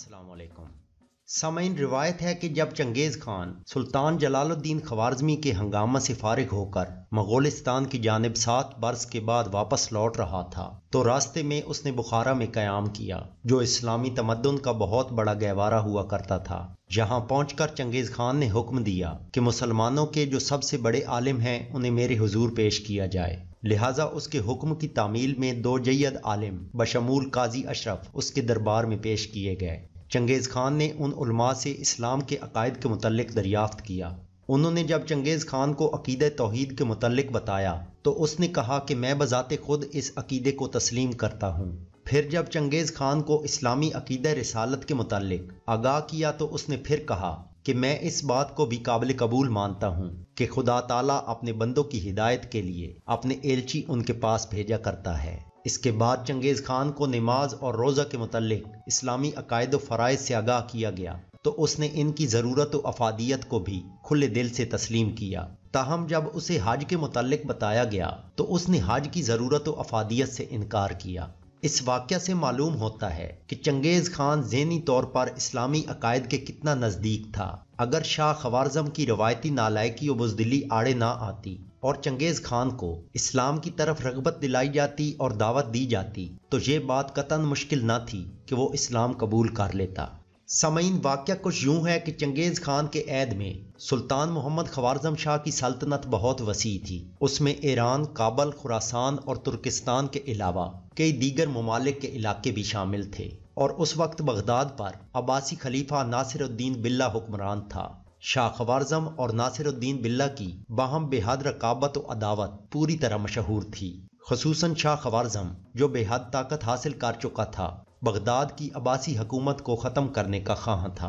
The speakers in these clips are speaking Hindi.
असलकुम सामीन रिवायत है कि जब चंगेज़ खान सुल्तान जलालुद्दीन खवारजमी के हंगामा से फारग होकर मगोलिस्तान की जानब सात बरस के बाद वापस लौट रहा था तो रास्ते में उसने बुखारा में क़याम किया जो इस्लामी तमदन का बहुत बड़ा गहवारा हुआ करता था यहाँ पहुँच कर चंगेज़ खान ने हुक्म दिया कि मुसलमानों के जो सबसे बड़े आलिम हैं उन्हें मेरे हजूर पेश किया जाए लिहाजा उसके हुक्म की तामील में दो जैद आलिम बशमूल काजी अशरफ उसके दरबार में पेश किए गए चंगेज़ खान ने उन उलमा से इस्लाम के अकायद के मतलब दरियाफ्त किया उन्होंने जब चंगेज़ खान को अकीद तोहद के मतलब बताया तो उसने कहा कि मैं बज़ात खुद इस अकीदे को तस्लीम करता हूँ फिर जब चंगेज़ खान को इस्लामी अकीद रसालत के मतलब आगाह किया तो उसने फिर कहा कि मैं इस बात को भी काबिल कबूल मानता हूँ कि खुदा ताला अपने बंदों की हिदायत के लिए अपने एलची उनके पास भेजा करता है इसके बाद चंगेज़ खान को नमाज और रोज़ा के मतलब इस्लामी अकायद फ़रज़ से आगाह किया गया तो उसने इनकी ज़रूरत व अफादियत को भी खुले दिल से तस्लीम किया ताहम जब उसे हज के मतलब बताया गया तो उसने हज की ज़रूरत व अफादियत से इनकार किया इस वाक्य से मालूम होता है कि चंगेज़ खान जहनी तौर पर इस्लामी अकायद के कितना नज़दीक था अगर शाह खवारजम की रवायती नालायकी और बुजदिली आड़े ना आती और चंगेज़ खान को इस्लाम की तरफ रगबत दिलाई जाती और दावत दी जाती तो ये बात कतन मुश्किल ना थी कि वो इस्लाम कबूल कर लेता समईन वाक्य कुछ यूँ है कि चंगेज़ खान के ऐद में सुल्तान मोहम्मद खवारजम शाह की सल्तनत बहुत वसी थी उसमें ईरान काबल खुरासान और तुर्किस्तान के अलावा कई दीगर ममालिक के इलाके भी शामिल थे और उस वक्त बगदाद पर अब्बासी खलीफा नासिरुद्दीन बिल्ला हुक्मरान था शाह खवारजम और नासिरुद्दीन बिल्ला की बाहम बेहद रकाबत व अदावत पूरी तरह मशहूर थी खसूस शाह खवारजम जो बेहद ताकत हासिल कर चुका था बगदाद की अबासी हुकूमत को ख़त्म करने का खां था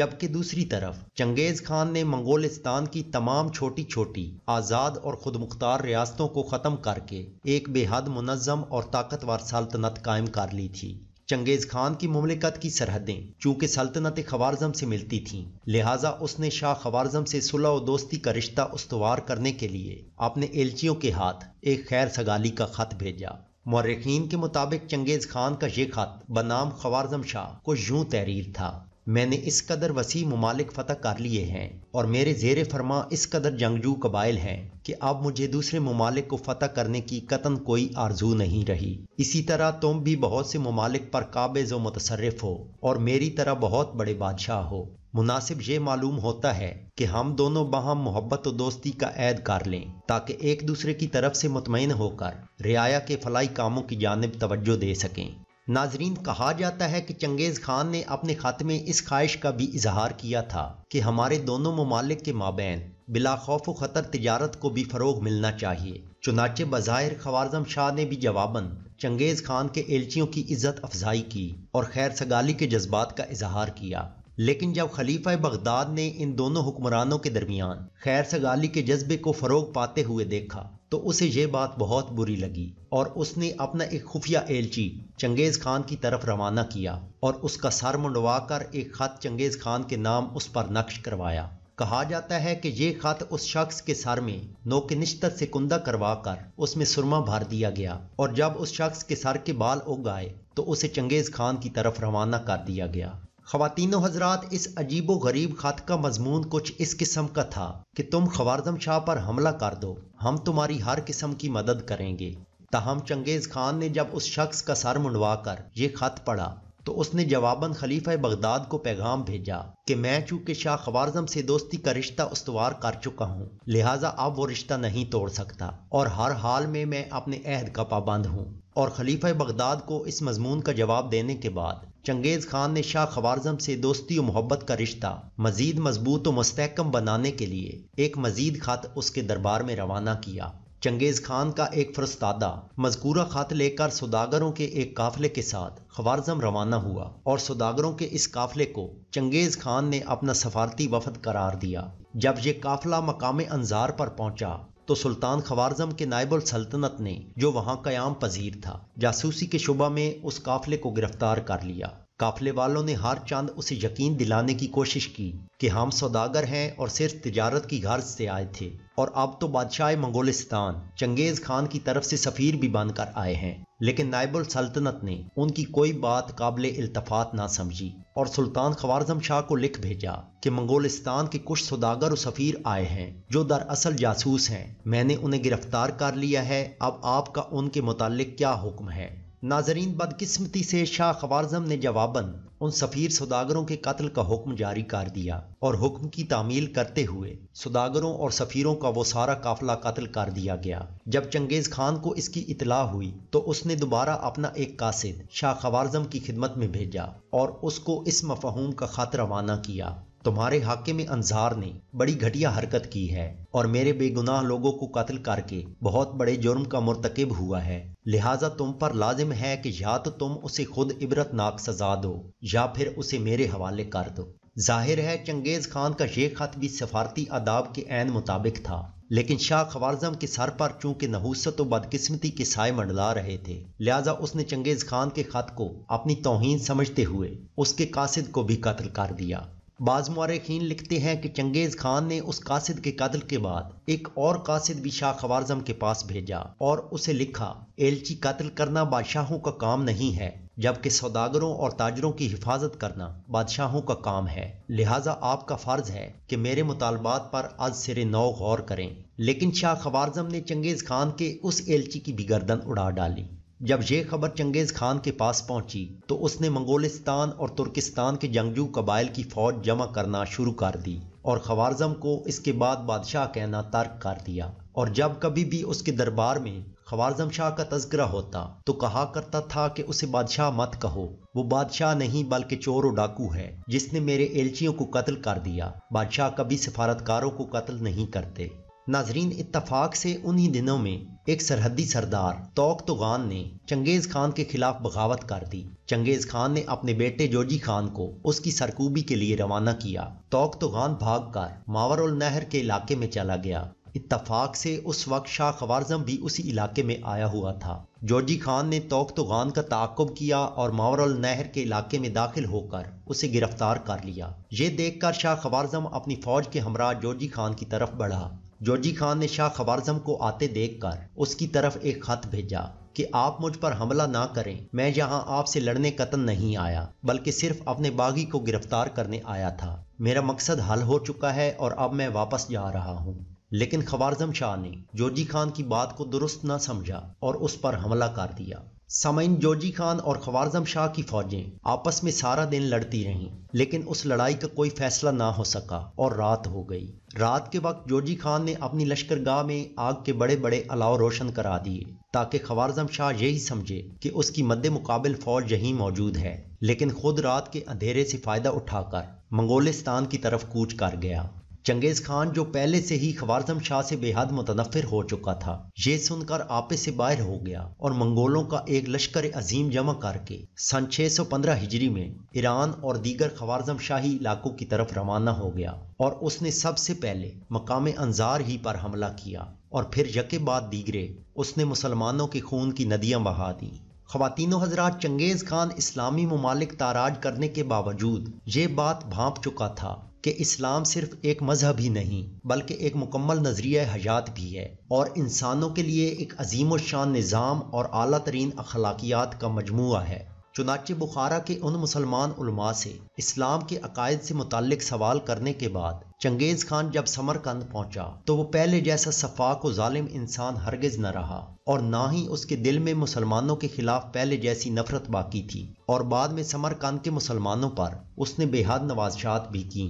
जबकि दूसरी तरफ चंगेज़ खान ने मंगोलिस्तान की तमाम छोटी छोटी आज़ाद और ख़ुद मुख्तार रियासतों को ख़त्म करके एक बेहद मुनज़म और ताकतवर सल्तनत कायम कर ली थी चंगेज़ खान की ममलिकत की सरहदें चूँकि सल्तनत खवारजम से मिलती थीं लिहाजा उसने शाह खवारजम से सुलह और दोस्ती का रिश्ता उसवार करने के लिए अपने एलचियों के हाथ एक खैर सगाली का ख़त भेजा मौरखीन के मुताबिक चंगेज़ खान का ये खत बनाम खवारजम शाह को यूँ तहरीर था मैंने इस कदर वसी ममालिक फतह कर लिए हैं और मेरे जेर फरमा इस कदर जंगजू कबाइल हैं कि अब मुझे दूसरे ममालिक को फतह करने की कतन कोई आरजू नहीं रही इसी तरह तुम भी बहुत से ममालिक पर काबिज व मतसरफ हो और मेरी तरह बहुत बड़े बादशाह हो मुनासिब ये मालूम होता है कि हम दोनों बहम मोहब्बत और दोस्ती का ऐद कर लें ताकि एक दूसरे की तरफ से मुतमिन होकर रियाया के फलाई कामों की जानब तवज्जो दे सकें नाजरीन कहा जाता है कि चंगेज़ खान ने अपने ख़त में इस ख्वाहिश का भी इजहार किया था कि हमारे दोनों ममालिक के माबेन बिला खौफ ख़तर तजारत को भी फ़रोग मिलना चाहिए चुनाचे बज़ाहिर खवारजम शाह ने भी जवाबन चंगेज़ खान के एलचियों की इज़्ज़त अफजाई की और खैर सगाली के जज्बात का इजहार किया लेकिन जब खलीफा बगदाद ने इन दोनों हुक्मरानों के दरमियान खैर सगाली के जज्बे को फ़रोग पाते हुए देखा तो उसे ये बात बहुत बुरी लगी और उसने अपना एक खुफिया एलची चंगेज़ खान की तरफ रवाना किया और उसका सर मुंडवा कर एक ख़त चंगेज़ खान के नाम उस पर नक्श करवाया कहा जाता है कि ये खत उस शख्स के सर में नोकनिश्तत से कुंदा करवा कर उसमें सुरमा भर दिया गया और जब उस शख्स के सर के बाल उग आए तो उसे चंगेज़ खान की तरफ रवाना कर दिया गया ख़वातिन हजरात इस अजीब व गरीब खत का मजमून कुछ इस किस्म का था कि तुम खवारजम शाह पर हमला कर दो हम तुम्हारी हर किस्म की मदद करेंगे ताहम चंगेज़ खान ने जब उस शख्स का सर मुंडवा कर ये खत पढ़ा तो उसने जवाबन खलीफा बगदाद को पैगाम भेजा कि मैं चूंकि शाह खबारजम से दोस्ती का रिश्ता उसवार कर चुका हूँ लिहाजा अब वो रिश्ता नहीं तोड़ सकता और हर हाल में मैं अपने अहद का पाबंद हूँ और खलीफा बगदाद को इस मजमून का जवाब देने के बाद चंगेज़ खान ने शाह खबारजम से दोस्ती और मोहब्बत का रिश्ता मजीद मजबूत और मस्तकम बनाने के लिए एक मजीद खत उसके दरबार में रवाना किया चंगेज़ खान का एक फरस्तादा मजकूरा खत लेकर सौदागरों के एक काफले के साथ खबारजम रवाना हुआ और सौदागरों के इस काफले को चंगेज़ खान ने अपना सफारती वफद करार दिया जब ये काफिला मकाम अंजार पर पहुंचा तो सुल्तान खवारजम के नायबुल सल्तनत ने जो वहां कयाम पजीर था जासूसी के शुबा में उस काफले को गिरफ्तार कर लिया काफले वालों ने हर चांद उसे यकीन दिलाने की कोशिश की कि हम सौदागर हैं और सिर्फ तिजारत की गर्ज से आए थे और अब तो बादशाह मंगोलिस्तान चंगेज खान की तरफ से सफ़ीर भी बनकर आए हैं लेकिन नायबुल सल्तनत ने उनकी कोई बात काबिल इल्तफात ना समझी और सुल्तान खवारजम शाह को लिख भेजा कि मंगोलिस्तान के कुछ सौदागर और सफ़ीर आए हैं जो दरअसल जासूस हैं मैंने उन्हें गिरफ्तार कर लिया है अब आपका उनके मुतालिक क्या हुक्म है नाजरीन बदकिस्मती से शाह खवारजम ने जवाबन उन सफ़ीर सौदागरों के कत्ल का हुक्म जारी कर दिया और हुक्म की तामील करते हुए सौदागरों और सफ़ीरों का वो सारा काफिला कत्ल कर दिया गया जब चंगेज़ खान को इसकी इतला हुई तो उसने दोबारा अपना एक कासिद शाह खवारजम की खिदमत में भेजा और उसको इस मफहूम का खत रवाना किया तुम्हारे हाके में अंजार ने बड़ी घटिया हरकत की है और मेरे बेगुनाह लोगों को कत्ल करके बहुत बड़े जुर्म का मुरतकब हुआ है लिहाजा तुम पर लाजिम है कि या तो तुम उसे खुद इबरतनाक सजा दो या फिर उसे मेरे हवाले कर दो जाहिर है चंगेज़ खान का ये खत भी सफारती आदाब के ऐन मुताबिक था लेकिन शाह खवारजम के सर पर चूंकि नहूसत व बदकिस्मती के साय मंडला रहे थे लिहाजा उसने चंगेज़ खान के खत को अपनी तोहन समझते हुए उसके कासिद को भी कत्ल कर दिया बाज़ मौरखीन लिखते हैं कि चंगेज़ खान ने उस कासिद के कत्ल के बाद एक और कासिद भी शाह खबारजम के पास भेजा और उसे लिखा एलची कत्ल करना बादशाहों का काम नहीं है जबकि सौदागरों और ताजरों की हिफाजत करना बादशाहों का काम है लिहाजा आपका फ़र्ज है कि मेरे मुतालबात पर आज सिर नौ गौर करें लेकिन शाह खबारजम ने चंगेज़ खान के उस एलची की भी गर्दन उड़ा डाली जब ये खबर चंगेज़ खान के पास पहुंची तो उसने मंगोलिस्तान और तुर्किस्तान के जंगजू कबाइल की फ़ौज जमा करना शुरू कर दी और खवारजम को इसके बाद बादशाह कहना तर्क कर दिया और जब कभी भी उसके दरबार में खवारजम शाह का तस्करा होता तो कहा करता था कि उसे बादशाह मत कहो वो बादशाह नहीं बल्कि चोर और डाकू है जिसने मेरे एलचियों को कत्ल कर दिया बादशाह कभी सिफारतकारों को कत्ल नहीं करते नाजरीन इतफाक से उन्हीं दिनों में एक सरहदी सरदार तोक तुगान ने चंगेज़ खान के खिलाफ बगावत कर दी चंगेज़ खान ने अपने बेटे जोजी खान को उसकी सरकूबी के लिए रवाना किया तोक तुगान भाग कर मावरुल नहर के इलाके में चला गया इतफाक से उस वक्त शाह खवारजम भी उसी इलाके में आया हुआ था जोजी खान ने तोक तुगान का ताकुब किया और मावरल नहर के इलाके में दाखिल होकर उसे गिरफ्तार कर लिया ये देखकर शाह खवारजम अपनी फौज के हमरा जोजी खान की तरफ बढ़ा जॉर्जी खान ने शाह खबारजम को आते देखकर उसकी तरफ एक खत भेजा कि आप मुझ पर हमला ना करें मैं यहाँ आपसे लड़ने कतन नहीं आया बल्कि सिर्फ अपने बागी को गिरफ्तार करने आया था मेरा मकसद हल हो चुका है और अब मैं वापस जा रहा हूँ लेकिन खबारजम शाह ने जोजी खान की बात को दुरुस्त न समझा और उस पर हमला कर दिया समयन जोजी खान और खवारजम शाह की फौजें आपस में सारा दिन लड़ती रहीं लेकिन उस लड़ाई का कोई फैसला ना हो सका और रात हो गई रात के वक्त जोजी खान ने अपनी गाह में आग के बड़े बड़े अलाव रोशन करा दिए ताकि खवारजम शाह यही समझे कि उसकी मद्दे मुकाबल फौज यहीं मौजूद है लेकिन खुद रात के अंधेरे से फ़ायदा उठाकर मंगोलिस्तान की तरफ कूच कर गया चंगेज खान जो पहले से ही खबारजम शाह से बेहद मुतनफ़िर हो चुका था ये सुनकर आपे से बाहर हो गया और मंगोलों का एक लश्कर अजीम जमा करके सन 615 हिजरी में ईरान और दीगर खबारजम शाही इलाकों की तरफ रवाना हो गया और उसने सबसे पहले मकाम अंजार ही पर हमला किया और फिर यके बाद दीगरे उसने मुसलमानों के खून की नदियां बहा दी खातिनों हजरात चंगेज़ खान इस्लामी ममालिक ताराज करने के बावजूद ये बात भाप चुका था कि इस्लाम सिर्फ एक मजहब ही नहीं बल्कि एक मुकम्मल नज़रिया हयात भी है और इंसानों के लिए एक अजीम शान निज़ाम और अली तरीन अखलाकियात का मजमू है चुनाचे बुखारा के उन मुसलमान उलमा से इस्लाम के अकायद से मुतल सवाल करने के बाद चंगेज खान जब समरकंद पहुंचा तो वो पहले जैसा सफाक व जालिम इंसान हरगिज न रहा और ना ही उसके दिल में मुसलमानों के खिलाफ पहले जैसी नफरत बाकी थी और बाद में समरकंद के मुसलमानों पर उसने बेहद नवाजात भी की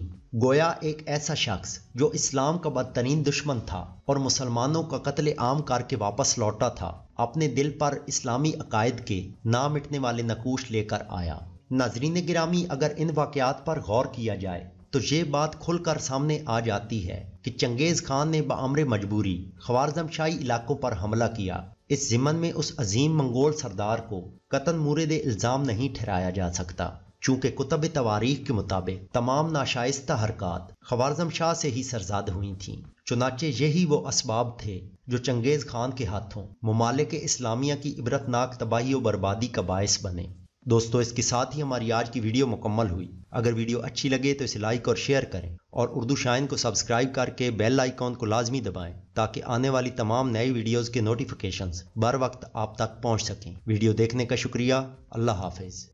गोया एक ऐसा शख्स जो इस्लाम का बदतरीन दुश्मन था और मुसलमानों का कत्ल आम करके वापस लौटा था अपने दिल पर इस्लामी अकायद के ना मिटने वाले नकूश लेकर आया नजरीन गिरामी अगर इन वाक़ात पर गौर किया जाए तो ये बात खुलकर सामने आ जाती है कि चंगेज़ खान ने बमर मजबूरी शाही इलाकों पर हमला किया इस जिमन में उस अजीम मंगोल सरदार को कतन दे इल्ज़ाम नहीं ठहराया जा सकता चूँकि कुतब तवारीख के मुताबिक तमाम नाशाइस्ता हरकत खबारजम शाह से ही सरजाद हुई थी चुनाचे यही वो इसबाब थे जो चंगेज़ खान के हाथों ममालिक इस्लामिया की इबरतनाक तबाही और बर्बादी का बायस बने दोस्तों इसके साथ ही हमारी आज की वीडियो मुकम्मल हुई अगर वीडियो अच्छी लगे तो इसे लाइक और शेयर करें और उर्दू शायन को सब्सक्राइब करके बेल आइकॉन को लाजमी दबाएं ताकि आने वाली तमाम नई वीडियोस के नोटिफिकेशंस बर वक्त आप तक पहुंच सकें वीडियो देखने का शुक्रिया अल्लाह हाफिज़